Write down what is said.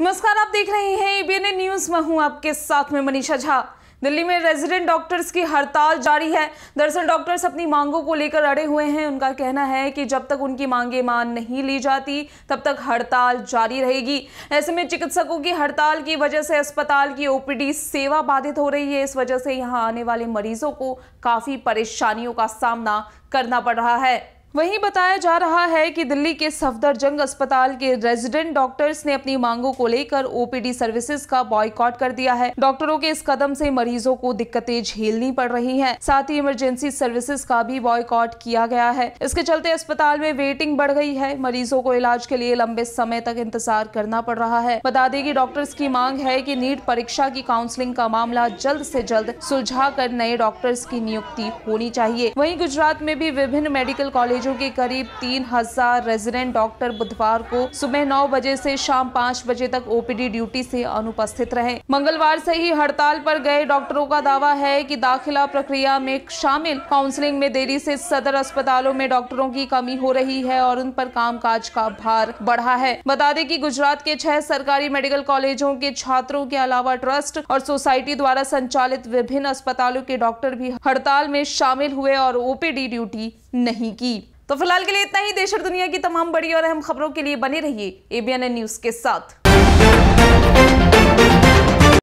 नमस्कार आप देख रहे हैं एबीएनए न्यूज में हूं आपके साथ में मनीषा झा दिल्ली में रेजिडेंट डॉक्टर्स की हड़ताल जारी है दरअसल डॉक्टर्स अपनी मांगों को लेकर अड़े हुए हैं उनका कहना है कि जब तक उनकी मांगे मान नहीं ली जाती तब तक हड़ताल जारी रहेगी ऐसे में चिकित्सकों की हड़ताल की वजह से अस्पताल की ओपीडी सेवा बाधित हो रही है इस वजह से यहाँ आने वाले मरीजों को काफ़ी परेशानियों का सामना करना पड़ रहा है वहीं बताया जा रहा है कि दिल्ली के सफदरजंग अस्पताल के रेजिडेंट डॉक्टर्स ने अपनी मांगों को लेकर ओपीडी सर्विसेज का बॉयकॉट कर दिया है डॉक्टरों के इस कदम से मरीजों को दिक्कतें झेलनी पड़ रही हैं साथ ही इमरजेंसी सर्विसेज का भी बॉयकॉट किया गया है इसके चलते अस्पताल में वेटिंग बढ़ गई है मरीजों को इलाज के लिए लंबे समय तक इंतजार करना पड़ रहा है बता दें कि डॉक्टर्स की मांग है की नीट परीक्षा की काउंसलिंग का मामला जल्द ऐसी जल्द सुलझा नए डॉक्टर्स की नियुक्ति होनी चाहिए वही गुजरात में भी विभिन्न मेडिकल कॉलेज मरीजों के करीब तीन हजार रेजिडेंट डॉक्टर बुधवार को सुबह नौ बजे से शाम पाँच बजे तक ओपीडी ड्यूटी से अनुपस्थित रहे मंगलवार से ही हड़ताल पर गए डॉक्टरों का दावा है कि दाखिला प्रक्रिया में शामिल काउंसलिंग में देरी से सदर अस्पतालों में डॉक्टरों की कमी हो रही है और उन पर काम का भार बढ़ा है बता दें की गुजरात के छह सरकारी मेडिकल कॉलेजों के छात्रों के अलावा ट्रस्ट और सोसाइटी द्वारा संचालित विभिन्न अस्पतालों के डॉक्टर भी हड़ताल में शामिल हुए और ओपीडी ड्यूटी नहीं की तो फिलहाल के लिए इतना ही देश और दुनिया की तमाम बड़ी और अहम खबरों के लिए बने रहिए एबीएनएन न्यूज के साथ